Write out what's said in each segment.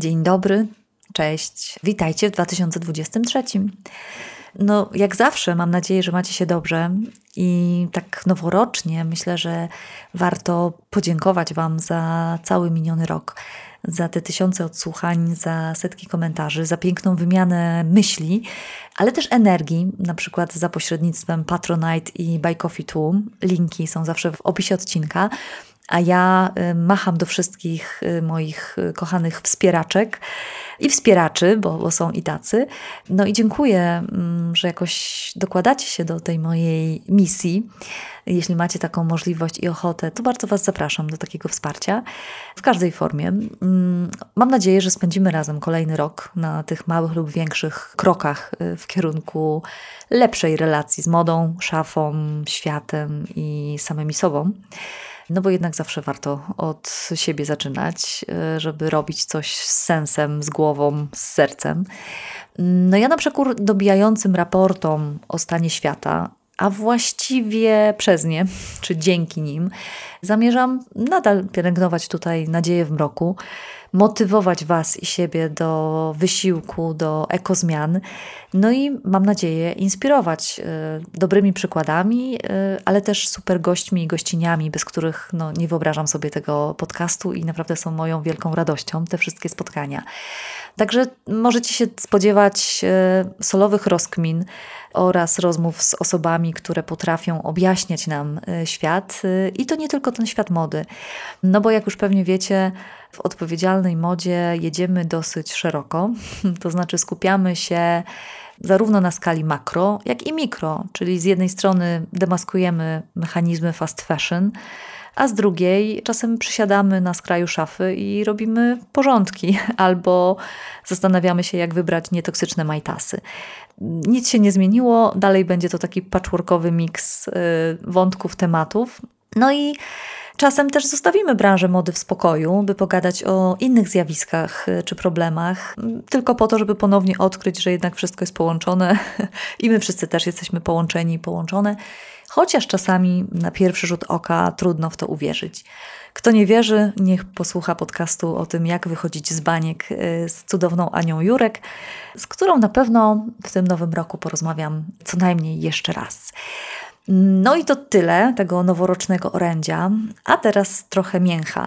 Dzień dobry, cześć, witajcie w 2023. No, jak zawsze, mam nadzieję, że macie się dobrze i tak noworocznie myślę, że warto podziękować Wam za cały miniony rok, za te tysiące odsłuchań, za setki komentarzy, za piękną wymianę myśli, ale też energii, na przykład za pośrednictwem Patronite i Buy Coffee Too. Linki są zawsze w opisie odcinka a ja y, macham do wszystkich y, moich y, kochanych wspieraczek i wspieraczy, bo, bo, są i tacy. No i dziękuję, mm, że jakoś dokładacie się do tej mojej misji. Jeśli macie taką możliwość i ochotę, to bardzo Was zapraszam do takiego wsparcia w każdej formie. Mm, mam nadzieję, że spędzimy razem kolejny rok na tych małych lub większych krokach w kierunku lepszej relacji z modą, szafą, światem i samymi sobą no bo jednak zawsze warto od siebie zaczynać, e, żeby robić coś z sensem, z głową, z sercem. No ja na przekór dobijającym raportom o stanie świata a właściwie przez nie, czy dzięki nim, zamierzam nadal pielęgnować tutaj nadzieję w mroku, motywować Was i siebie do wysiłku, do ekozmian, no i mam nadzieję inspirować y, dobrymi przykładami, y, ale też super gośćmi i gościniami, bez których no, nie wyobrażam sobie tego podcastu i naprawdę są moją wielką radością te wszystkie spotkania. Także możecie się spodziewać y, solowych rozkmin, oraz rozmów z osobami, które potrafią objaśniać nam y, świat y, i to nie tylko ten świat mody. No bo jak już pewnie wiecie, w odpowiedzialnej modzie jedziemy dosyć szeroko, to znaczy skupiamy się zarówno na skali makro, jak i mikro, czyli z jednej strony demaskujemy mechanizmy fast fashion, a z drugiej czasem przysiadamy na skraju szafy i robimy porządki, albo zastanawiamy się, jak wybrać nietoksyczne majtasy nic się nie zmieniło, dalej będzie to taki patchworkowy miks y, wątków, tematów. No i Czasem też zostawimy branżę mody w spokoju, by pogadać o innych zjawiskach y, czy problemach, tylko po to, żeby ponownie odkryć, że jednak wszystko jest połączone i my wszyscy też jesteśmy połączeni i połączone, chociaż czasami na pierwszy rzut oka trudno w to uwierzyć. Kto nie wierzy, niech posłucha podcastu o tym, jak wychodzić z baniek y, z cudowną Anią Jurek, z którą na pewno w tym nowym roku porozmawiam co najmniej jeszcze raz. No i to tyle tego noworocznego orędzia, a teraz trochę mięcha.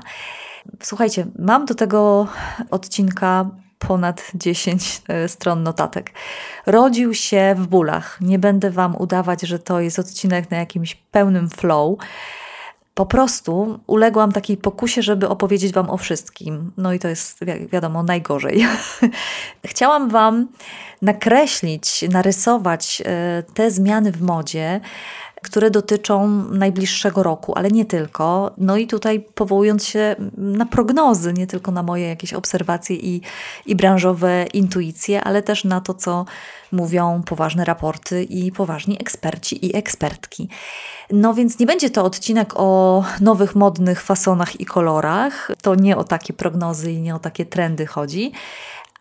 Słuchajcie, mam do tego odcinka ponad 10 y, stron notatek. Rodził się w bólach. Nie będę Wam udawać, że to jest odcinek na jakimś pełnym flow po prostu uległam takiej pokusie, żeby opowiedzieć Wam o wszystkim. No i to jest, wiadomo, najgorzej. Chciałam Wam nakreślić, narysować e, te zmiany w modzie, które dotyczą najbliższego roku, ale nie tylko. No i tutaj powołując się na prognozy, nie tylko na moje jakieś obserwacje i, i branżowe intuicje, ale też na to, co mówią poważne raporty i poważni eksperci i ekspertki. No więc nie będzie to odcinek o nowych modnych fasonach i kolorach. To nie o takie prognozy i nie o takie trendy chodzi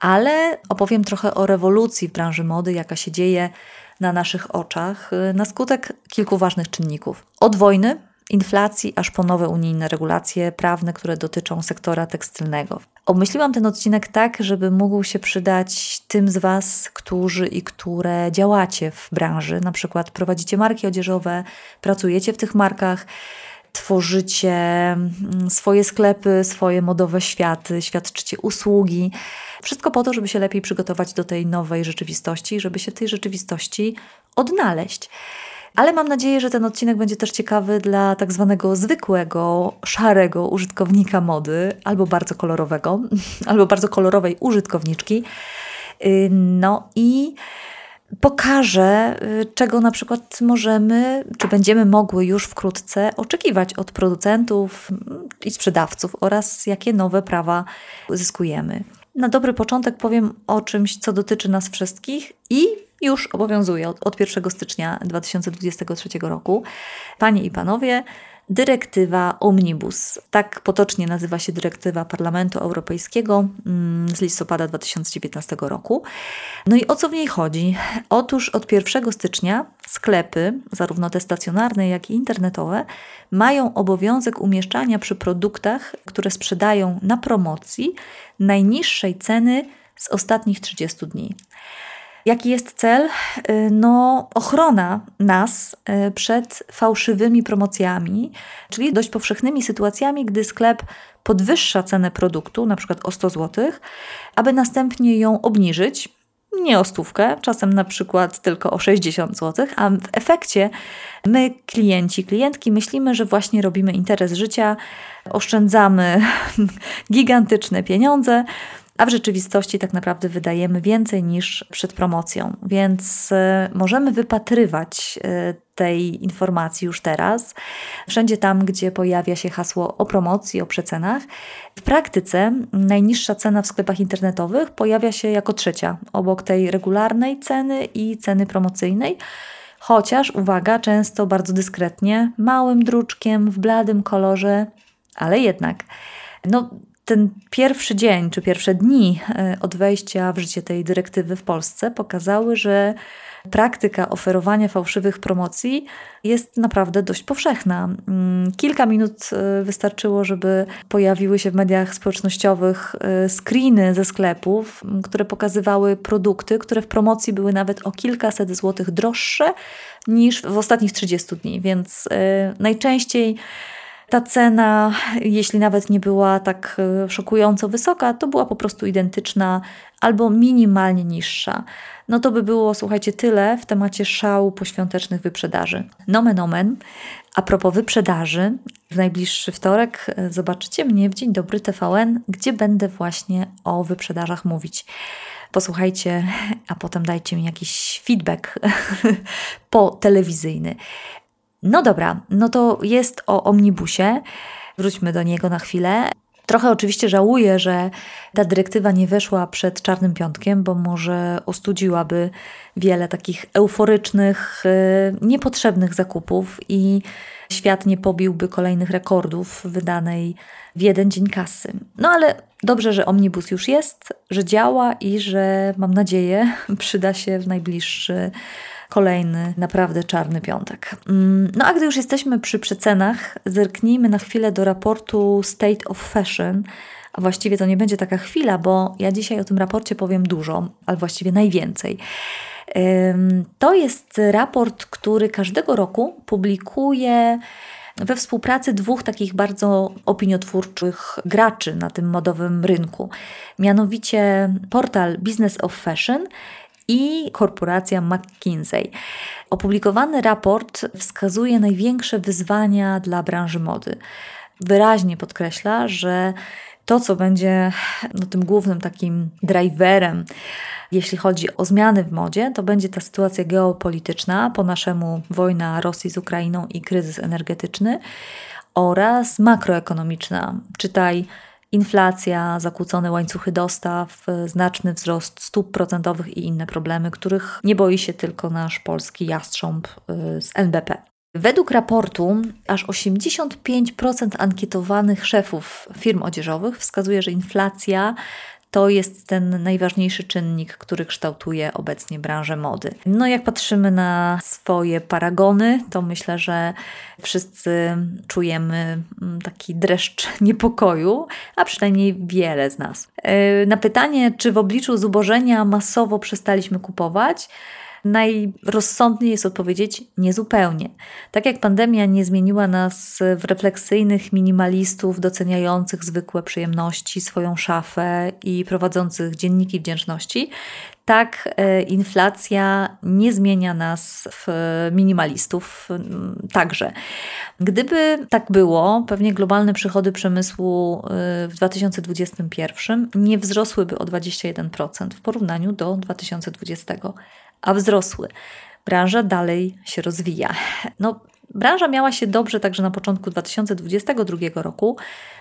ale opowiem trochę o rewolucji w branży mody, jaka się dzieje na naszych oczach y, na skutek kilku ważnych czynników. Od wojny, inflacji, aż po nowe unijne regulacje prawne, które dotyczą sektora tekstylnego. Obmyśliłam ten odcinek tak, żeby mógł się przydać tym z Was, którzy i które działacie w branży, na przykład prowadzicie marki odzieżowe, pracujecie w tych markach tworzycie mm, swoje sklepy, swoje modowe światy, świadczycie usługi. Wszystko po to, żeby się lepiej przygotować do tej nowej rzeczywistości, żeby się tej rzeczywistości odnaleźć. Ale mam nadzieję, że ten odcinek będzie też ciekawy dla tak zwanego zwykłego, szarego użytkownika mody, albo bardzo kolorowego, albo bardzo kolorowej użytkowniczki. Y, no i pokaże, y, czego na przykład możemy, czy będziemy mogły już wkrótce oczekiwać od producentów mm, i sprzedawców oraz jakie nowe prawa zyskujemy. Na dobry początek powiem o czymś, co dotyczy nas wszystkich i już obowiązuje od, od 1 stycznia 2023 roku. Panie i panowie, dyrektywa Omnibus. Tak potocznie nazywa się dyrektywa Parlamentu Europejskiego mm, z listopada 2019 roku. No i o co w niej chodzi? Otóż od 1 stycznia sklepy, zarówno te stacjonarne, jak i internetowe, mają obowiązek umieszczania przy produktach, które sprzedają na promocji, najniższej ceny z ostatnich 30 dni. Jaki jest cel? Y, no, ochrona nas y, przed fałszywymi promocjami, czyli dość powszechnymi sytuacjami, gdy sklep podwyższa cenę produktu, na przykład o 100 zł, aby następnie ją obniżyć, nie o stówkę, czasem na przykład tylko o 60 zł, a w efekcie my, klienci, klientki, myślimy, że właśnie robimy interes życia, oszczędzamy gigantyczne pieniądze a w rzeczywistości tak naprawdę wydajemy więcej niż przed promocją, więc e, możemy wypatrywać e, tej informacji już teraz, wszędzie tam, gdzie pojawia się hasło o promocji, o przecenach. W praktyce najniższa cena w sklepach internetowych pojawia się jako trzecia, obok tej regularnej ceny i ceny promocyjnej. Chociaż, uwaga, często bardzo dyskretnie, małym druczkiem, w bladym kolorze, ale jednak. No, ten pierwszy dzień czy pierwsze dni e, od wejścia w życie tej dyrektywy w Polsce pokazały, że praktyka oferowania fałszywych promocji jest naprawdę dość powszechna. Mm, kilka minut e, wystarczyło, żeby pojawiły się w mediach społecznościowych e, screeny ze sklepów, które pokazywały produkty, które w promocji były nawet o kilkaset złotych droższe niż w ostatnich 30 dni, więc najczęściej ta cena, jeśli nawet nie była tak e, szokująco wysoka, to była po prostu identyczna albo minimalnie niższa. No to by było, słuchajcie, tyle w temacie szału poświątecznych wyprzedaży. Nomen omen, a propos wyprzedaży, w najbliższy wtorek e, zobaczycie mnie w Dzień Dobry TVN, gdzie będę właśnie o wyprzedażach mówić. Posłuchajcie, a potem dajcie mi jakiś feedback po telewizyjny. No dobra, no to jest o omnibusie. Wróćmy do niego na chwilę. Trochę oczywiście żałuję, że ta dyrektywa nie weszła przed Czarnym Piątkiem, bo może ostudziłaby wiele takich euforycznych, y, niepotrzebnych zakupów i świat nie pobiłby kolejnych rekordów wydanej w jeden dzień kasy. No ale dobrze, że omnibus już jest, że działa i że mam nadzieję przyda się w najbliższy kolejny naprawdę czarny piątek. Mm, no a gdy już jesteśmy przy przecenach, zerknijmy na chwilę do raportu State of Fashion. A właściwie to nie będzie taka chwila, bo ja dzisiaj o tym raporcie powiem dużo, ale właściwie najwięcej. To jest raport, który każdego roku publikuje we współpracy dwóch takich bardzo opiniotwórczych graczy na tym modowym rynku, mianowicie portal Business of Fashion i korporacja McKinsey. Opublikowany raport wskazuje największe wyzwania dla branży mody. Wyraźnie podkreśla, że to, co będzie no, tym głównym takim driverem, jeśli chodzi o zmiany w modzie, to będzie ta sytuacja geopolityczna, po naszemu wojna Rosji z Ukrainą i kryzys energetyczny oraz makroekonomiczna, czytaj inflacja, zakłócone łańcuchy dostaw, znaczny wzrost stóp procentowych i inne problemy, których nie boi się tylko nasz polski jastrząb y, z NBP. Według raportu aż 85% ankietowanych szefów firm odzieżowych wskazuje, że inflacja to jest ten najważniejszy czynnik, który kształtuje obecnie branżę mody. No jak patrzymy na swoje paragony, to myślę, że wszyscy czujemy mm, taki dreszcz niepokoju, a przynajmniej wiele z nas. E, na pytanie, czy w obliczu zubożenia masowo przestaliśmy kupować, najrozsądniej jest odpowiedzieć niezupełnie. Tak jak pandemia nie zmieniła nas w refleksyjnych minimalistów doceniających zwykłe przyjemności, swoją szafę i prowadzących dzienniki wdzięczności, tak e, inflacja nie zmienia nas w minimalistów mm, także. Gdyby tak było, pewnie globalne przychody przemysłu e, w 2021 nie wzrosłyby o 21% w porównaniu do 2020, a wzrosły. Branża dalej się rozwija. No, branża miała się dobrze także na początku 2022 roku,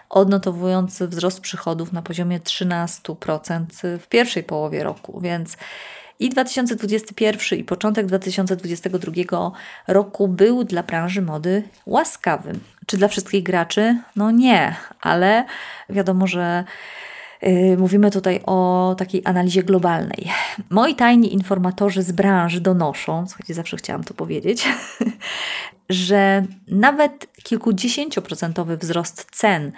odnotowując wzrost przychodów na poziomie 13% w pierwszej połowie roku, więc i 2021 i początek 2022 roku był dla branży mody łaskawym. Czy dla wszystkich graczy? No nie, ale wiadomo, że Y, mówimy tutaj o takiej analizie globalnej. Moi tajni informatorzy z branży donoszą, słuchajcie, zawsze chciałam to powiedzieć, że nawet kilkudziesięcioprocentowy wzrost cen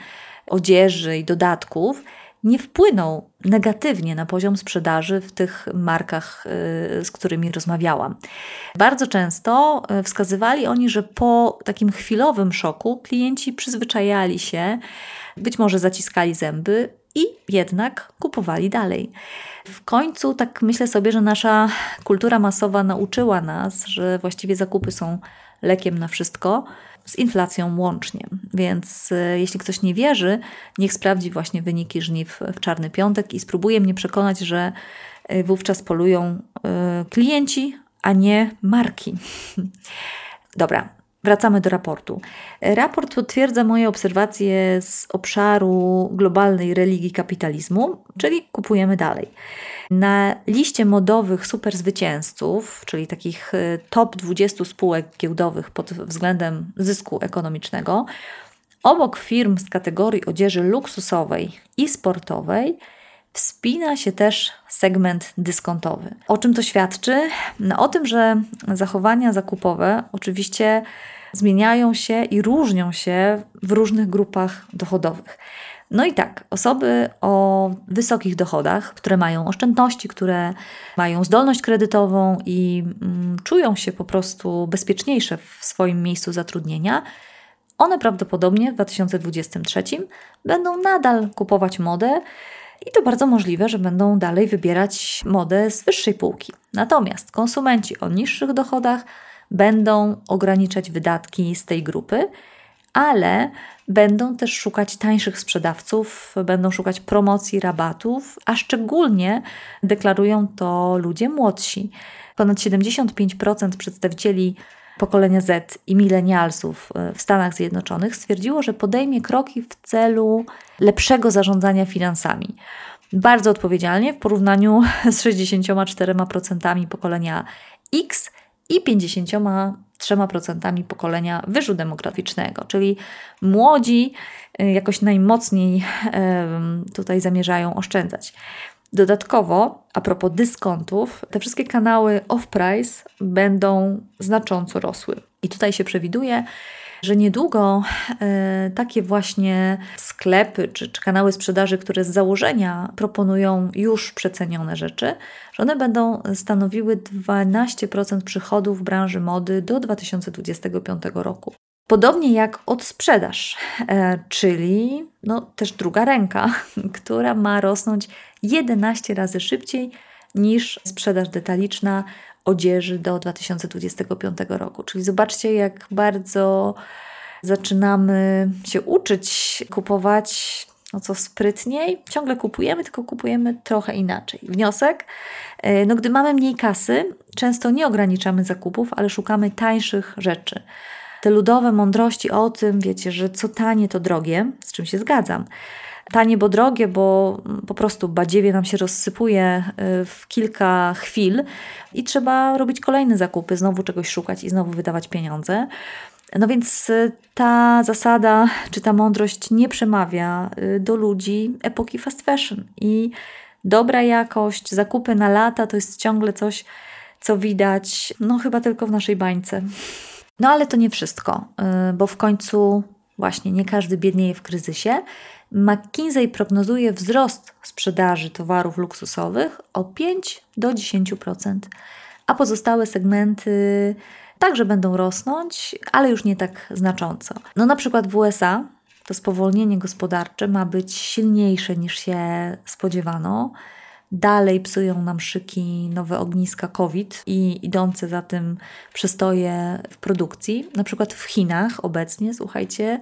odzieży i dodatków nie wpłynął negatywnie na poziom sprzedaży w tych markach, y, z którymi rozmawiałam. Bardzo często y, wskazywali oni, że po takim chwilowym szoku klienci przyzwyczajali się, być może zaciskali zęby, i jednak kupowali dalej. W końcu tak myślę sobie, że nasza kultura masowa nauczyła nas, że właściwie zakupy są lekiem na wszystko, z inflacją łącznie. Więc y, jeśli ktoś nie wierzy, niech sprawdzi właśnie wyniki żniw w czarny piątek i spróbuje mnie przekonać, że y, wówczas polują y, klienci, a nie marki. Dobra, Wracamy do raportu. Raport potwierdza moje obserwacje z obszaru globalnej religii kapitalizmu, czyli kupujemy dalej. Na liście modowych superzwycięzców, czyli takich e, top 20 spółek giełdowych pod względem zysku ekonomicznego, obok firm z kategorii odzieży luksusowej i sportowej, Wspina się też segment dyskontowy. O czym to świadczy? No, o tym, że zachowania zakupowe oczywiście zmieniają się i różnią się w różnych grupach dochodowych. No i tak, osoby o wysokich dochodach, które mają oszczędności, które mają zdolność kredytową i mm, czują się po prostu bezpieczniejsze w swoim miejscu zatrudnienia, one prawdopodobnie w 2023 będą nadal kupować modę i to bardzo możliwe, że będą dalej wybierać modę z wyższej półki. Natomiast konsumenci o niższych dochodach będą ograniczać wydatki z tej grupy, ale będą też szukać tańszych sprzedawców, będą szukać promocji, rabatów, a szczególnie deklarują to ludzie młodsi. Ponad 75% przedstawicieli pokolenia Z i milenialsów e, w Stanach Zjednoczonych stwierdziło, że podejmie kroki w celu lepszego zarządzania finansami. Bardzo odpowiedzialnie w porównaniu z 64% pokolenia X i 53% pokolenia wyżu demograficznego, czyli młodzi y, jakoś najmocniej tutaj zamierzają oszczędzać. Dodatkowo, a propos dyskontów, te wszystkie kanały off-price będą znacząco rosły. I tutaj się przewiduje, że niedługo e, takie właśnie sklepy czy, czy kanały sprzedaży, które z założenia proponują już przecenione rzeczy, że one będą stanowiły 12% przychodów branży mody do 2025 roku. Podobnie jak odsprzedaż, e, czyli no, też druga ręka, która ma rosnąć 11 razy szybciej niż sprzedaż detaliczna odzieży do 2025 roku. Czyli zobaczcie, jak bardzo zaczynamy się uczyć kupować no co sprytniej. Ciągle kupujemy, tylko kupujemy trochę inaczej. Wniosek: e, no gdy mamy mniej kasy, często nie ograniczamy zakupów, ale szukamy tańszych rzeczy. Te ludowe mądrości o tym, wiecie, że co tanie, to drogie, z czym się zgadzam tanie, bo drogie, bo po prostu badziewie nam się rozsypuje y, w kilka chwil i trzeba robić kolejne zakupy, znowu czegoś szukać i znowu wydawać pieniądze. No więc y, ta zasada czy ta mądrość nie przemawia y, do ludzi epoki fast fashion i dobra jakość, zakupy na lata to jest ciągle coś, co widać, no chyba tylko w naszej bańce. No ale to nie wszystko, bo w końcu właśnie nie każdy biednieje w kryzysie. McKinsey prognozuje wzrost sprzedaży towarów luksusowych o 5 do 10%, a pozostałe segmenty także będą rosnąć, ale już nie tak znacząco. No na przykład w USA to spowolnienie gospodarcze ma być silniejsze niż się spodziewano. Dalej psują nam szyki nowe ogniska COVID i idące za tym przystoje w produkcji. Na przykład w Chinach obecnie, słuchajcie,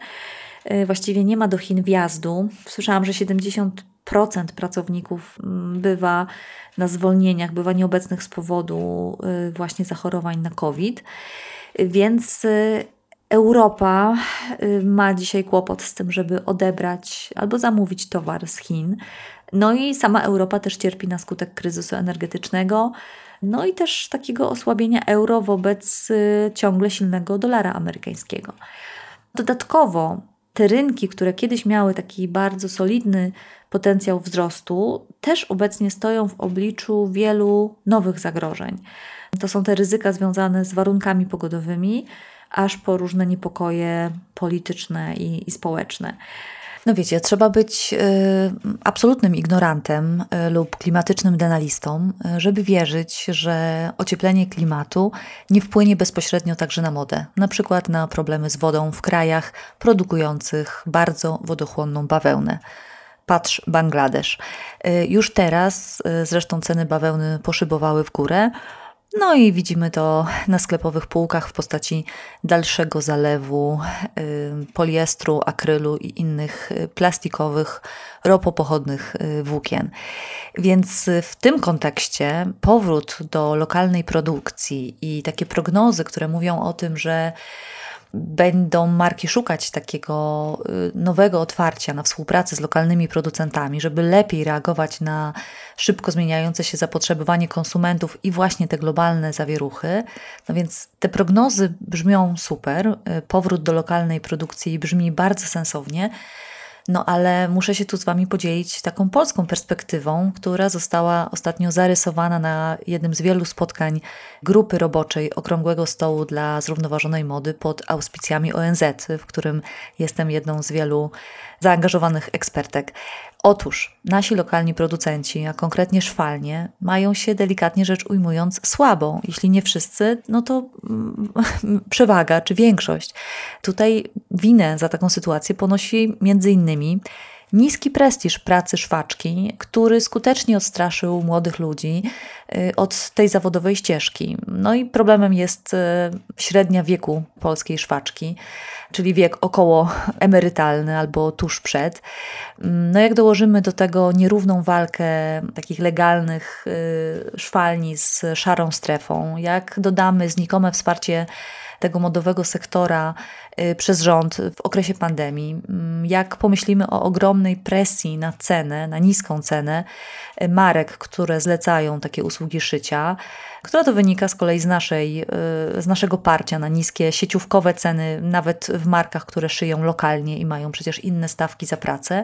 E, właściwie nie ma do Chin wjazdu. Słyszałam, że 70 pracowników mm, bywa na zwolnieniach, bywa nieobecnych z powodu e, właśnie zachorowań na COVID. E, więc Europa ma dzisiaj kłopot z tym, żeby odebrać albo zamówić towar z Chin. No i sama Europa też cierpi na skutek kryzysu energetycznego, no i też takiego osłabienia euro wobec ciągle silnego dolara amerykańskiego. Dodatkowo te rynki, które kiedyś miały taki bardzo solidny potencjał wzrostu, też obecnie stoją w obliczu wielu nowych zagrożeń. To są te ryzyka związane z warunkami pogodowymi, aż po różne niepokoje polityczne i, i społeczne. No wiecie, trzeba być y, absolutnym ignorantem y, lub klimatycznym denalistą, y, żeby wierzyć, że ocieplenie klimatu nie wpłynie bezpośrednio także na modę, na przykład na problemy z wodą w krajach produkujących bardzo wodochłonną bawełnę patrz Bangladesz. Już teraz zresztą ceny bawełny poszybowały w górę. No i widzimy to na sklepowych półkach w postaci dalszego zalewu y, poliestru, akrylu i innych y, plastikowych, ropopochodnych y, włókien. Więc w tym kontekście powrót do lokalnej produkcji i takie prognozy, które mówią o tym, że będą marki szukać takiego y, nowego otwarcia na współpracę z lokalnymi producentami, żeby lepiej reagować na szybko zmieniające się zapotrzebowanie konsumentów i właśnie te globalne zawieruchy. No więc te prognozy brzmią super, y, powrót do lokalnej produkcji brzmi bardzo sensownie. No ale muszę się tu z Wami podzielić taką polską perspektywą, która została ostatnio zarysowana na jednym z wielu spotkań grupy roboczej Okrągłego Stołu dla Zrównoważonej Mody pod auspicjami ONZ, w którym jestem jedną z wielu zaangażowanych ekspertek. Otóż nasi lokalni producenci, a konkretnie szwalnie, mają się delikatnie rzecz ujmując słabą. Jeśli nie wszyscy, no to mm, przewaga czy większość. Tutaj winę za taką sytuację ponosi między innymi niski prestiż pracy szwaczki, który skutecznie odstraszył młodych ludzi y, od tej zawodowej ścieżki. No i problemem jest y, średnia wieku polskiej szwaczki, czyli wiek około emerytalny albo tuż przed. No jak dołożymy do tego nierówną walkę takich legalnych y, szwalni z szarą strefą, jak dodamy znikome wsparcie tego modowego sektora y, przez rząd w okresie pandemii, mm, jak pomyślimy o ogromnej presji na cenę, na niską cenę y, marek, które zlecają takie usługi szycia, która to wynika z kolei z, naszej, y, z naszego parcia na niskie sieciówkowe ceny, nawet w markach, które szyją lokalnie i mają przecież inne stawki za pracę,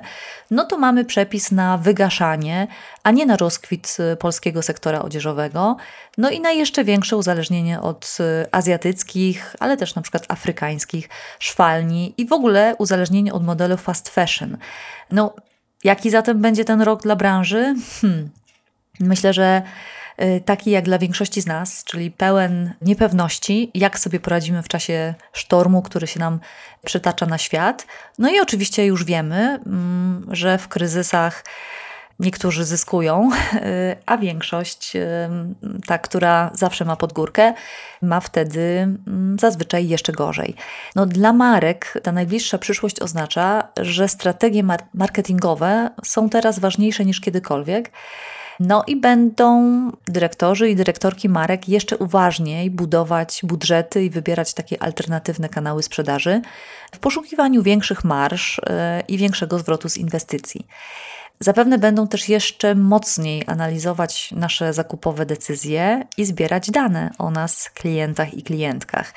no to mamy przepis na wygaszanie, a nie na rozkwit polskiego sektora odzieżowego no i na jeszcze większe uzależnienie od y, azjatyckich, ale też na przykład afrykańskich szwalni i w ogóle uzależnienie od modelu fast fashion. No, jaki zatem będzie ten rok dla branży? Hmm. Myślę, że y, taki jak dla większości z nas, czyli pełen niepewności, jak sobie poradzimy w czasie sztormu, który się nam przytacza na świat. No i oczywiście już wiemy, mm, że w kryzysach niektórzy zyskują, a większość, ta, która zawsze ma podgórkę, ma wtedy mm, zazwyczaj jeszcze gorzej. No, dla marek ta najbliższa przyszłość oznacza, że strategie marketingowe są teraz ważniejsze niż kiedykolwiek. No i będą dyrektorzy i dyrektorki marek jeszcze uważniej budować budżety i wybierać takie alternatywne kanały sprzedaży w poszukiwaniu większych marsz e, i większego zwrotu z inwestycji. Zapewne będą też jeszcze mocniej analizować nasze zakupowe decyzje i zbierać dane o nas, klientach i klientkach.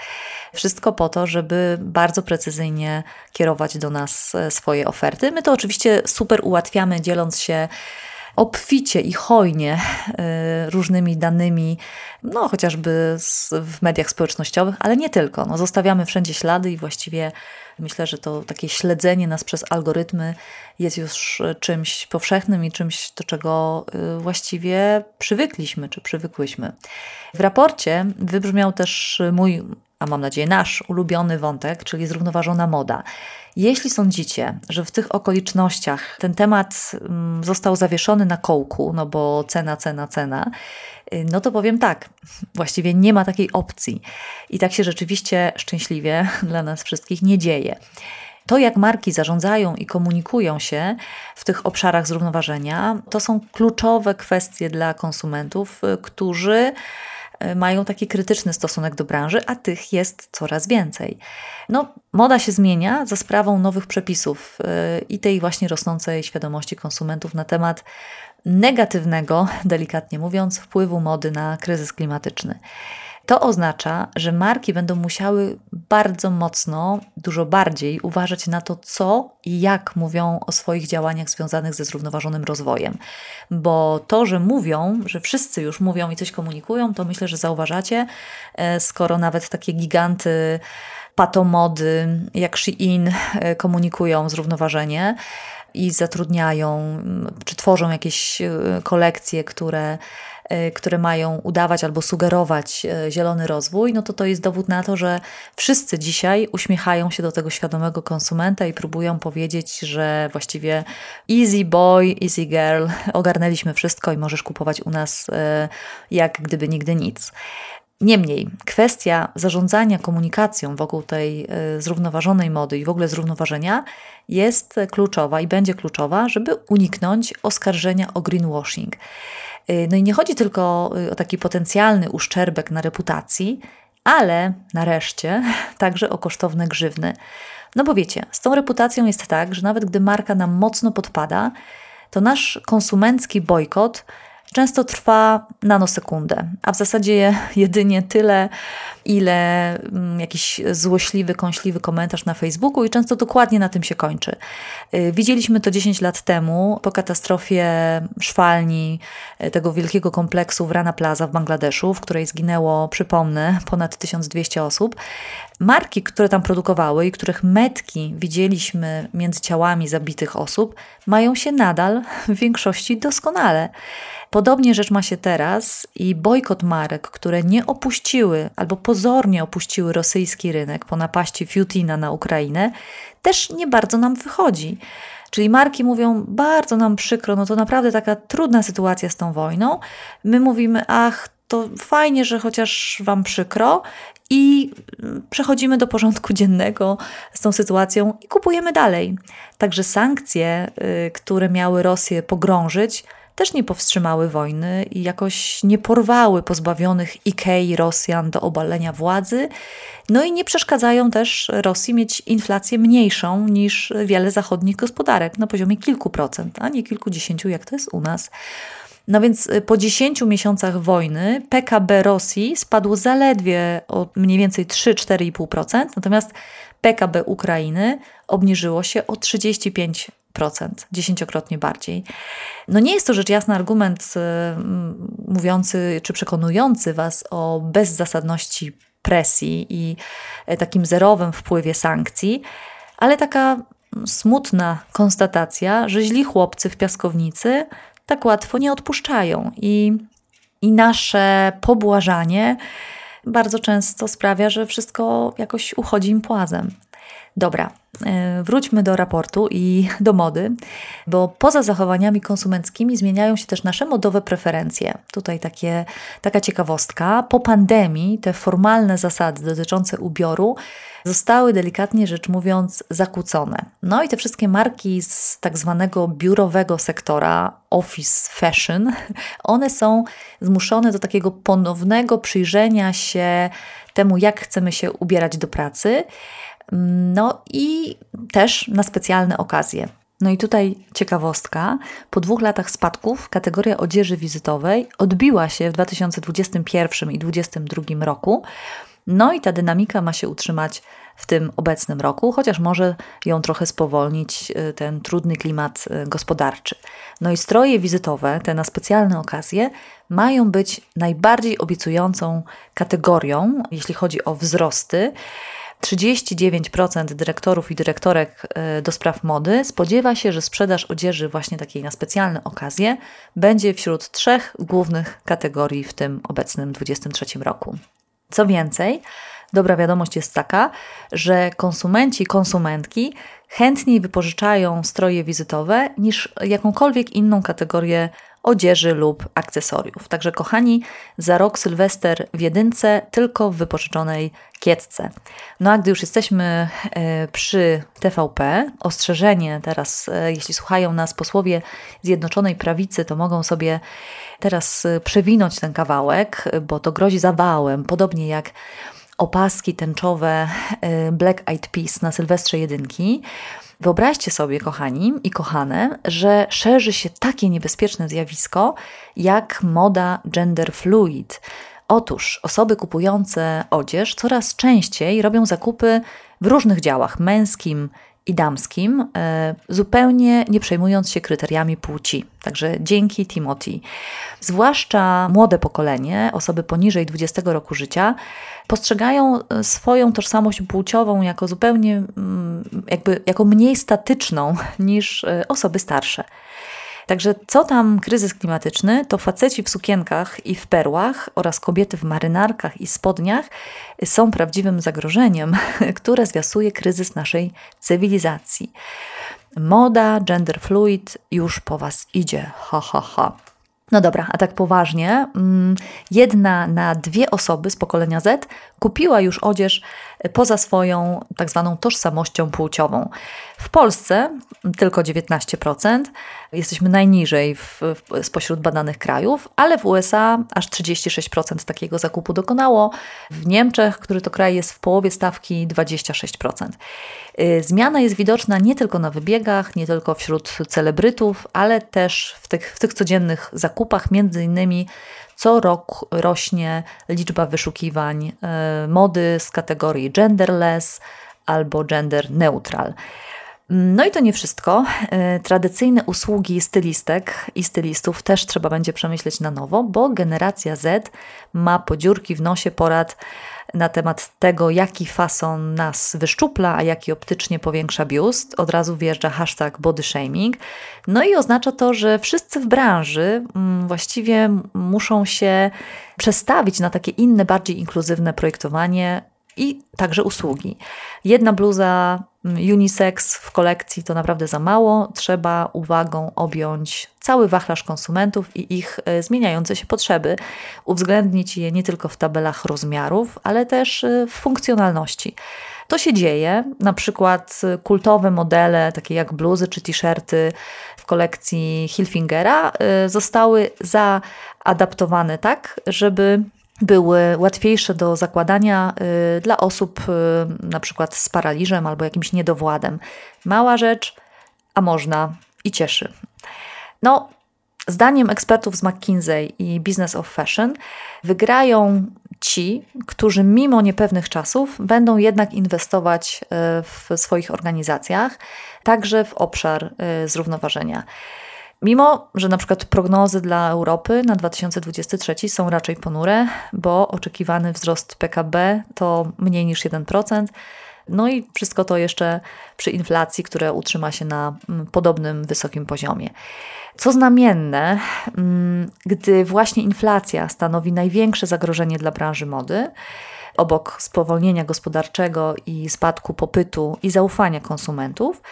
Wszystko po to, żeby bardzo precyzyjnie kierować do nas e, swoje oferty. My to oczywiście super ułatwiamy, dzieląc się obficie i hojnie e, różnymi danymi, no chociażby w mediach społecznościowych, ale nie tylko. No, zostawiamy wszędzie ślady i właściwie myślę, że to takie śledzenie nas przez algorytmy jest już e, czymś powszechnym i czymś, do czego e, właściwie przywykliśmy czy przywykłyśmy. W raporcie wybrzmiał też mój a mam nadzieję nasz ulubiony wątek, czyli zrównoważona moda. Jeśli sądzicie, że w tych okolicznościach ten temat mm, został zawieszony na kołku, no bo cena, cena, cena, y, no to powiem tak, właściwie nie ma takiej opcji. I tak się rzeczywiście szczęśliwie dla nas wszystkich nie dzieje. To, jak marki zarządzają i komunikują się w tych obszarach zrównoważenia, to są kluczowe kwestie dla konsumentów, y, którzy mają taki krytyczny stosunek do branży, a tych jest coraz więcej. No, moda się zmienia za sprawą nowych przepisów y, i tej właśnie rosnącej świadomości konsumentów na temat negatywnego, delikatnie mówiąc, wpływu mody na kryzys klimatyczny. To oznacza, że marki będą musiały bardzo mocno, dużo bardziej uważać na to, co i jak mówią o swoich działaniach związanych ze zrównoważonym rozwojem. Bo to, że mówią, że wszyscy już mówią i coś komunikują, to myślę, że zauważacie, e, skoro nawet takie giganty patomody jak Shein e, komunikują zrównoważenie i zatrudniają, czy tworzą jakieś e, kolekcje, które E, które mają udawać albo sugerować e, zielony rozwój, no to to jest dowód na to, że wszyscy dzisiaj uśmiechają się do tego świadomego konsumenta i próbują powiedzieć, że właściwie easy boy, easy girl, ogarnęliśmy wszystko i możesz kupować u nas e, jak gdyby nigdy nic. Niemniej, kwestia zarządzania komunikacją wokół tej zrównoważonej mody i w ogóle zrównoważenia jest kluczowa i będzie kluczowa, żeby uniknąć oskarżenia o greenwashing. Y, no i nie chodzi tylko y, o taki potencjalny uszczerbek na reputacji, ale nareszcie także o kosztowne grzywny. No bo wiecie, z tą reputacją jest tak, że nawet gdy marka nam mocno podpada, to nasz konsumencki bojkot często trwa nanosekundę, a w zasadzie jedynie tyle, ile mm, jakiś złośliwy, kąśliwy komentarz na Facebooku i często dokładnie na tym się kończy. Y, widzieliśmy to 10 lat temu po katastrofie szwalni y, tego wielkiego kompleksu w Rana Plaza w Bangladeszu, w której zginęło, przypomnę, ponad 1200 osób. Marki, które tam produkowały i których metki widzieliśmy między ciałami zabitych osób, mają się nadal w większości doskonale. Podobnie rzecz ma się teraz i bojkot marek, które nie opuściły albo pozornie opuściły rosyjski rynek po napaści Fiutina na Ukrainę, też nie bardzo nam wychodzi. Czyli marki mówią, bardzo nam przykro, no to naprawdę taka trudna sytuacja z tą wojną. My mówimy, ach, to fajnie, że chociaż Wam przykro, i przechodzimy do porządku dziennego z tą sytuacją i kupujemy dalej. Także sankcje, y, które miały Rosję pogrążyć, też nie powstrzymały wojny i jakoś nie porwały pozbawionych Ikei Rosjan do obalenia władzy, no i nie przeszkadzają też Rosji mieć inflację mniejszą niż wiele zachodnich gospodarek na poziomie kilku procent, a nie kilkudziesięciu, jak to jest u nas. No więc y, po 10 miesiącach wojny PKB Rosji spadło zaledwie o mniej więcej 3-4,5%, natomiast PKB Ukrainy obniżyło się o 35 procent, dziesięciokrotnie bardziej. No nie jest to rzecz jasna argument y, mówiący czy przekonujący Was o bezzasadności presji i e, takim zerowym wpływie sankcji, ale taka smutna konstatacja, że źli chłopcy w piaskownicy tak łatwo nie odpuszczają i, i nasze pobłażanie bardzo często sprawia, że wszystko jakoś uchodzi im płazem. Dobra, e, wróćmy do raportu i do mody, bo poza zachowaniami konsumenckimi zmieniają się też nasze modowe preferencje. Tutaj takie, taka ciekawostka. Po pandemii te formalne zasady dotyczące ubioru zostały delikatnie rzecz mówiąc zakłócone. No i te wszystkie marki z tak zwanego biurowego sektora, office fashion, one są zmuszone do takiego ponownego przyjrzenia się temu, jak chcemy się ubierać do pracy. No i też na specjalne okazje. No i tutaj ciekawostka. Po dwóch latach spadków kategoria odzieży wizytowej odbiła się w 2021 i 2022 roku. No i ta dynamika ma się utrzymać w tym obecnym roku, chociaż może ją trochę spowolnić y, ten trudny klimat y, gospodarczy. No i stroje wizytowe, te na specjalne okazje, mają być najbardziej obiecującą kategorią, jeśli chodzi o wzrosty. 39% dyrektorów i dyrektorek e, do spraw mody spodziewa się, że sprzedaż odzieży właśnie takiej na specjalne okazje będzie wśród trzech głównych kategorii w tym obecnym 2023 roku. Co więcej, dobra wiadomość jest taka, że konsumenci, konsumentki chętniej wypożyczają stroje wizytowe niż jakąkolwiek inną kategorię odzieży lub akcesoriów. Także kochani, za rok Sylwester w jedynce tylko w wypożyczonej kietce. No a gdy już jesteśmy e, przy TVP, ostrzeżenie teraz, e, jeśli słuchają nas posłowie Zjednoczonej Prawicy, to mogą sobie teraz e, przewinąć ten kawałek, bo to grozi zawałem, podobnie jak opaski tęczowe y, Black Eyed Peas na Sylwestrze Jedynki. Wyobraźcie sobie, kochani i kochane, że szerzy się takie niebezpieczne zjawisko jak moda gender fluid. Otóż osoby kupujące odzież coraz częściej robią zakupy w różnych działach męskim, i damskim, e, zupełnie nie przejmując się kryteriami płci. Także dzięki Timothy. Zwłaszcza młode pokolenie, osoby poniżej 20 roku życia, postrzegają e, swoją tożsamość płciową jako zupełnie mm, jakby jako mniej statyczną niż e, osoby starsze. Także co tam kryzys klimatyczny, to faceci w sukienkach i w perłach oraz kobiety w marynarkach i spodniach są prawdziwym zagrożeniem, które zwiasuje kryzys naszej cywilizacji. Moda, gender fluid już po was idzie. Ha, ha, ha. No dobra, a tak poważnie, mm, jedna na dwie osoby z pokolenia Z kupiła już odzież poza swoją tak zwaną tożsamością płciową. W Polsce tylko 19%, jesteśmy najniżej w, w, spośród badanych krajów, ale w USA aż 36% takiego zakupu dokonało, w Niemczech, który to kraj jest w połowie stawki 26%. Y, zmiana jest widoczna nie tylko na wybiegach, nie tylko wśród celebrytów, ale też w tych, w tych codziennych zakupach, między innymi co rok rośnie liczba wyszukiwań e, mody z kategorii genderless albo gender neutral. Mm, no i to nie wszystko. E, tradycyjne usługi stylistek i stylistów też trzeba będzie przemyśleć na nowo, bo generacja Z ma podziurki w nosie porad na temat tego, jaki fason nas wyszczupla, a jaki optycznie powiększa biust. Od razu wjeżdża hashtag body shaming. No i oznacza to, że wszyscy w branży mm, właściwie muszą się przestawić na takie inne, bardziej inkluzywne projektowanie i także usługi. Jedna bluza unisex w kolekcji to naprawdę za mało. Trzeba uwagą objąć cały wachlarz konsumentów i ich e, zmieniające się potrzeby, uwzględnić je nie tylko w tabelach rozmiarów, ale też e, w funkcjonalności. To się dzieje, na przykład e, kultowe modele, takie jak bluzy czy t-shirty w kolekcji Hilfingera, zostały zaadaptowane tak, żeby były łatwiejsze do zakładania y, dla osób y, na przykład z paraliżem albo jakimś niedowładem. Mała rzecz, a można i cieszy. No, zdaniem ekspertów z McKinsey i Business of Fashion, wygrają ci, którzy mimo niepewnych czasów będą jednak inwestować y, w swoich organizacjach, także w obszar zrównoważenia. Mimo, że na przykład prognozy dla Europy na 2023 są raczej ponure, bo oczekiwany wzrost PKB to mniej niż 1%. No i wszystko to jeszcze przy inflacji, która utrzyma się na mm, podobnym wysokim poziomie. Co znamienne, mm, gdy właśnie inflacja stanowi największe zagrożenie dla branży mody, obok spowolnienia gospodarczego i spadku popytu i zaufania konsumentów,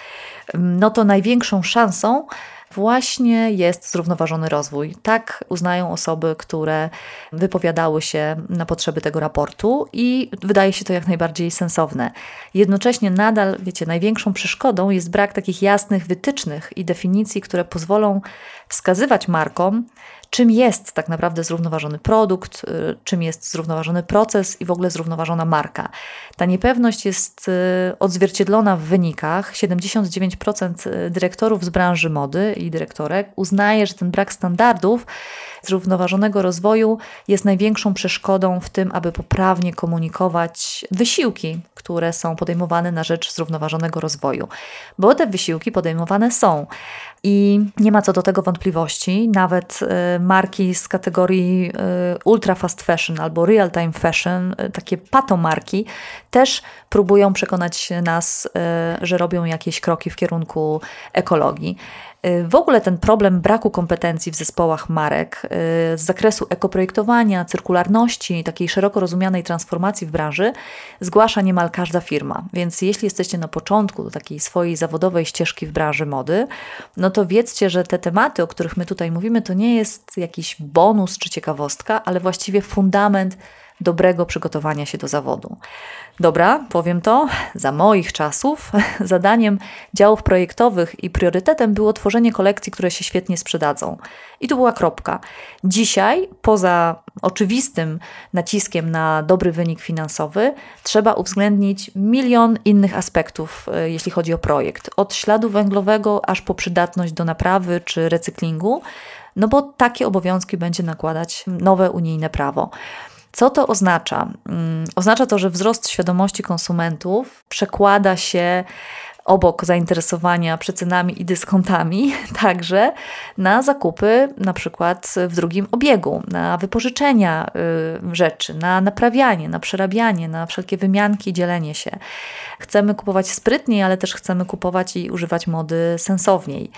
mm, no to największą szansą właśnie jest zrównoważony rozwój. Tak uznają osoby, które wypowiadały się na potrzeby tego raportu i wydaje się to jak najbardziej sensowne. Jednocześnie nadal, wiecie, największą przeszkodą jest brak takich jasnych wytycznych i definicji, które pozwolą wskazywać markom, czym jest tak naprawdę zrównoważony produkt, y, czym jest zrównoważony proces i w ogóle zrównoważona marka. Ta niepewność jest y, odzwierciedlona w wynikach. 79% y, dyrektorów z branży mody i dyrektorek uznaje, że ten brak standardów zrównoważonego rozwoju jest największą przeszkodą w tym, aby poprawnie komunikować wysiłki, które są podejmowane na rzecz zrównoważonego rozwoju. Bo te wysiłki podejmowane są i nie ma co do tego wątpliwości. Nawet y, marki z kategorii y, ultra fast fashion albo real time fashion, y, takie patomarki, też próbują przekonać nas, że robią jakieś kroki w kierunku ekologii. Y, w ogóle ten problem braku kompetencji w zespołach marek y, z zakresu ekoprojektowania, cyrkularności, takiej szeroko rozumianej transformacji w branży zgłasza niemal każda firma. Więc jeśli jesteście na początku takiej swojej zawodowej ścieżki w branży mody, no to wiedzcie, że te tematy, o których my tutaj mówimy, to nie jest jakiś bonus czy ciekawostka, ale właściwie fundament dobrego przygotowania się do zawodu. Dobra, powiem to, za moich czasów zadaniem działów projektowych i priorytetem było tworzenie kolekcji, które się świetnie sprzedadzą. I tu była kropka. Dzisiaj, poza oczywistym naciskiem na dobry wynik finansowy, trzeba uwzględnić milion innych aspektów, e, jeśli chodzi o projekt. Od śladu węglowego aż po przydatność do naprawy czy recyklingu no bo takie obowiązki będzie nakładać nowe unijne prawo. Co to oznacza? Mm, oznacza to, że wzrost świadomości konsumentów przekłada się obok zainteresowania cenami i dyskontami, także na zakupy na przykład w drugim obiegu, na wypożyczenia y, rzeczy, na naprawianie, na przerabianie, na wszelkie wymianki, dzielenie się. Chcemy kupować sprytniej, ale też chcemy kupować i używać mody sensowniej.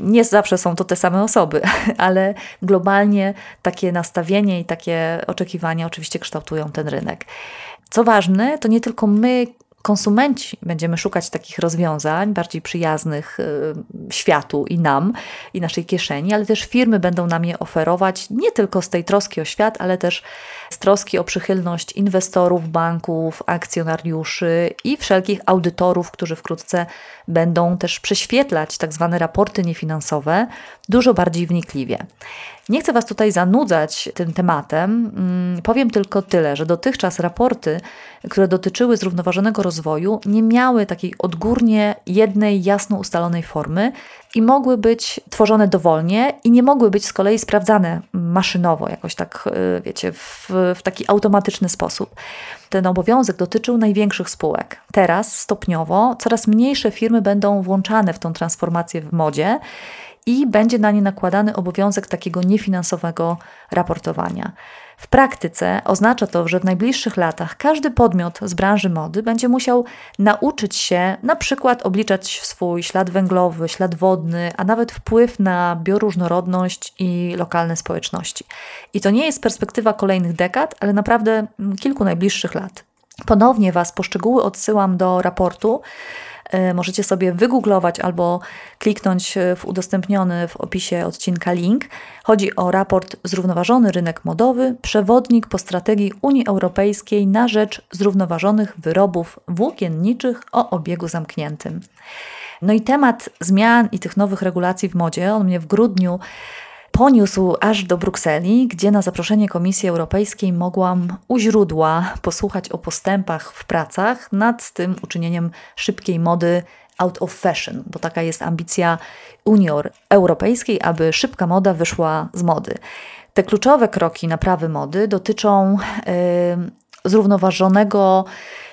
Nie zawsze są to te same osoby, ale globalnie takie nastawienie i takie oczekiwania oczywiście kształtują ten rynek. Co ważne, to nie tylko my konsumenci będziemy szukać takich rozwiązań bardziej przyjaznych y, światu i nam, i naszej kieszeni, ale też firmy będą nam je oferować nie tylko z tej troski o świat, ale też z troski o przychylność inwestorów, banków, akcjonariuszy i wszelkich audytorów, którzy wkrótce będą też prześwietlać tak zwane raporty niefinansowe dużo bardziej wnikliwie. Nie chcę Was tutaj zanudzać tym tematem, mm, powiem tylko tyle, że dotychczas raporty, które dotyczyły zrównoważonego rozwoju, nie miały takiej odgórnie jednej jasno ustalonej formy i mogły być tworzone dowolnie i nie mogły być z kolei sprawdzane maszynowo, jakoś tak, y, wiecie, w, w taki automatyczny sposób. Ten obowiązek dotyczył największych spółek. Teraz stopniowo coraz mniejsze firmy będą włączane w tą transformację w modzie i będzie na nie nakładany obowiązek takiego niefinansowego raportowania. W praktyce oznacza to, że w najbliższych latach każdy podmiot z branży mody będzie musiał nauczyć się na przykład obliczać swój ślad węglowy, ślad wodny, a nawet wpływ na bioróżnorodność i lokalne społeczności. I to nie jest perspektywa kolejnych dekad, ale naprawdę kilku najbliższych lat. Ponownie Was poszczegóły odsyłam do raportu E, możecie sobie wygooglować albo kliknąć e, w udostępniony w opisie odcinka link. Chodzi o raport Zrównoważony rynek modowy, przewodnik po strategii Unii Europejskiej na rzecz zrównoważonych wyrobów włókienniczych o obiegu zamkniętym. No i temat zmian i tych nowych regulacji w modzie, on mnie w grudniu poniósł aż do Brukseli, gdzie na zaproszenie Komisji Europejskiej mogłam u źródła posłuchać o postępach w pracach nad tym uczynieniem szybkiej mody out of fashion, bo taka jest ambicja Unii Europejskiej, aby szybka moda wyszła z mody. Te kluczowe kroki naprawy mody dotyczą yy, zrównoważonego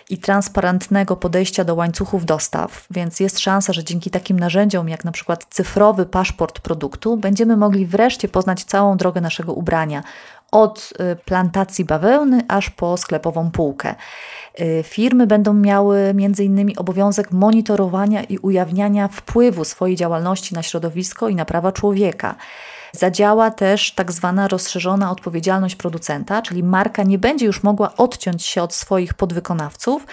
i transparentnego podejścia do łańcuchów dostaw, więc jest szansa, że dzięki takim narzędziom jak na przykład cyfrowy paszport produktu będziemy mogli wreszcie poznać całą drogę naszego ubrania, od y, plantacji bawełny aż po sklepową półkę. Y, firmy będą miały m.in. obowiązek monitorowania i ujawniania wpływu swojej działalności na środowisko i na prawa człowieka. Zadziała też tak zwana rozszerzona odpowiedzialność producenta, czyli marka nie będzie już mogła odciąć się od swoich podwykonawców,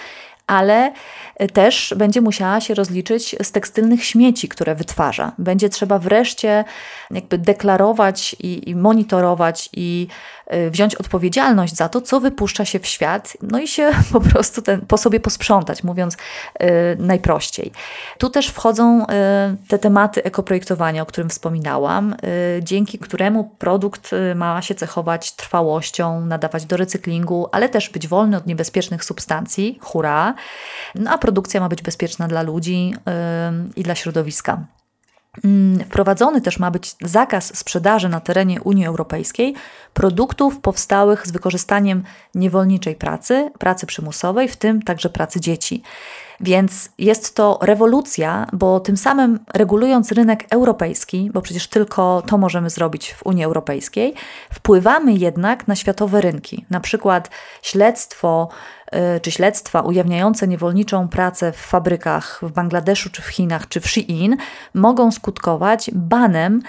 ale e, też będzie musiała się rozliczyć z tekstylnych śmieci, które wytwarza. Będzie trzeba wreszcie jakby deklarować i, i monitorować i Y, wziąć odpowiedzialność za to, co wypuszcza się w świat, no i się po prostu ten, po sobie posprzątać, mówiąc yy, najprościej. Tu też wchodzą yy, te tematy ekoprojektowania, o którym wspominałam, yy, dzięki któremu produkt y, ma się cechować trwałością, nadawać do recyklingu, ale też być wolny od niebezpiecznych substancji, hura, no a produkcja ma być bezpieczna dla ludzi y, i dla środowiska. Mm, wprowadzony też ma być zakaz sprzedaży na terenie Unii Europejskiej produktów powstałych z wykorzystaniem niewolniczej pracy, pracy przymusowej, w tym także pracy dzieci. Więc jest to rewolucja, bo tym samym regulując rynek europejski, bo przecież tylko to możemy zrobić w Unii Europejskiej, wpływamy jednak na światowe rynki. Na przykład śledztwo y, czy śledztwa ujawniające niewolniczą pracę w fabrykach w Bangladeszu czy w Chinach czy w Shein mogą skutkować banem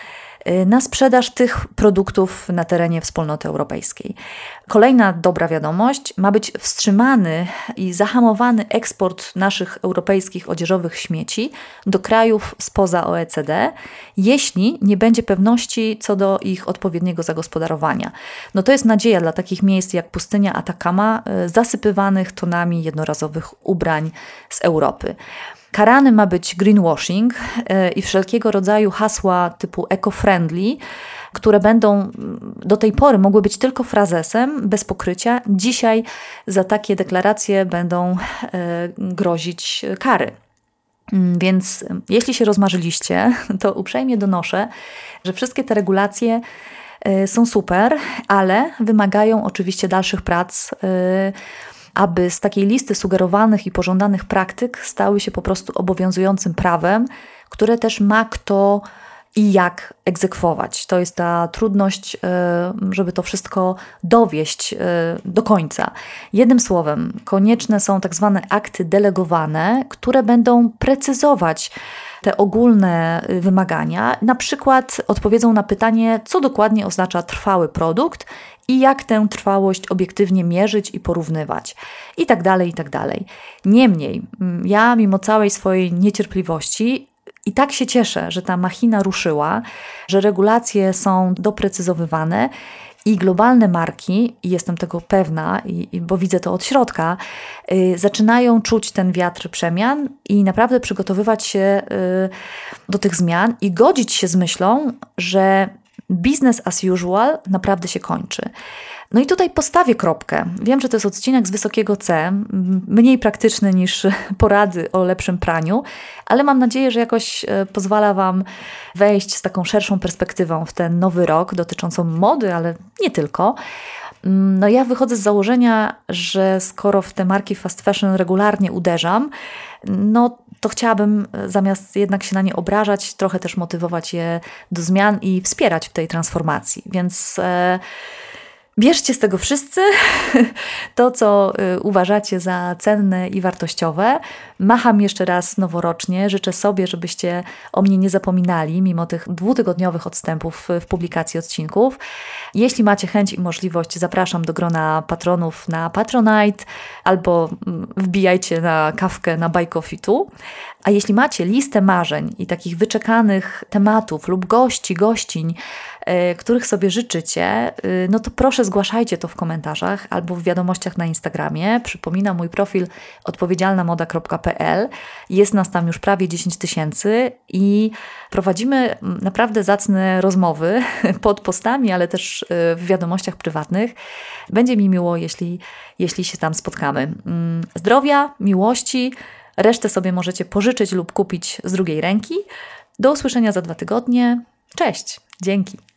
Y, na sprzedaż tych produktów na terenie wspólnoty europejskiej. Kolejna dobra wiadomość: ma być wstrzymany i zahamowany eksport naszych europejskich odzieżowych śmieci do krajów spoza OECD, jeśli nie będzie pewności co do ich odpowiedniego zagospodarowania. No to jest nadzieja dla takich miejsc jak pustynia Atacama y, zasypywanych tonami jednorazowych ubrań z Europy. Karany ma być greenwashing e, i wszelkiego rodzaju hasła typu eco-friendly, które będą do tej pory mogły być tylko frazesem, bez pokrycia. Dzisiaj za takie deklaracje będą e, grozić kary. Mm, więc jeśli się rozmarzyliście, to uprzejmie donoszę, że wszystkie te regulacje e, są super, ale wymagają oczywiście dalszych prac aby z takiej listy sugerowanych i pożądanych praktyk stały się po prostu obowiązującym prawem, które też ma kto i jak egzekwować. To jest ta trudność, y, żeby to wszystko dowieść y, do końca. Jednym słowem, konieczne są tak zwane akty delegowane, które będą precyzować te ogólne y, wymagania. Na przykład odpowiedzą na pytanie, co dokładnie oznacza trwały produkt i jak tę trwałość obiektywnie mierzyć i porównywać, i tak dalej, i tak dalej. Niemniej, mm, ja, mimo całej swojej niecierpliwości, i tak się cieszę, że ta machina ruszyła, że regulacje są doprecyzowywane i globalne marki, i jestem tego pewna, i, bo widzę to od środka, y, zaczynają czuć ten wiatr przemian i naprawdę przygotowywać się y, do tych zmian i godzić się z myślą, że business as usual naprawdę się kończy. No i tutaj postawię kropkę. Wiem, że to jest odcinek z wysokiego C, mniej praktyczny niż porady o lepszym praniu, ale mam nadzieję, że jakoś e, pozwala Wam wejść z taką szerszą perspektywą w ten nowy rok dotyczącą mody, ale nie tylko. Mm, no ja wychodzę z założenia, że skoro w te marki fast fashion regularnie uderzam, no to chciałabym e, zamiast jednak się na nie obrażać, trochę też motywować je do zmian i wspierać w tej transformacji. Więc... E, Bierzcie z tego wszyscy to, co y, uważacie za cenne i wartościowe. Macham jeszcze raz noworocznie. Życzę sobie, żebyście o mnie nie zapominali, mimo tych dwutygodniowych odstępów w publikacji odcinków. Jeśli macie chęć i możliwość, zapraszam do grona patronów na Patronite albo mm, wbijajcie na kawkę na Bajkofitu. A jeśli macie listę marzeń i takich wyczekanych tematów lub gości, gościń, E, których sobie życzycie, y, no to proszę zgłaszajcie to w komentarzach albo w wiadomościach na Instagramie. Przypominam mój profil odpowiedzialnamoda.pl. Jest nas tam już prawie 10 tysięcy i prowadzimy naprawdę zacne rozmowy pod postami, ale też y, w wiadomościach prywatnych. Będzie mi miło, jeśli, jeśli się tam spotkamy. Mm, zdrowia, miłości. Resztę sobie możecie pożyczyć lub kupić z drugiej ręki. Do usłyszenia za dwa tygodnie. Cześć, dzięki.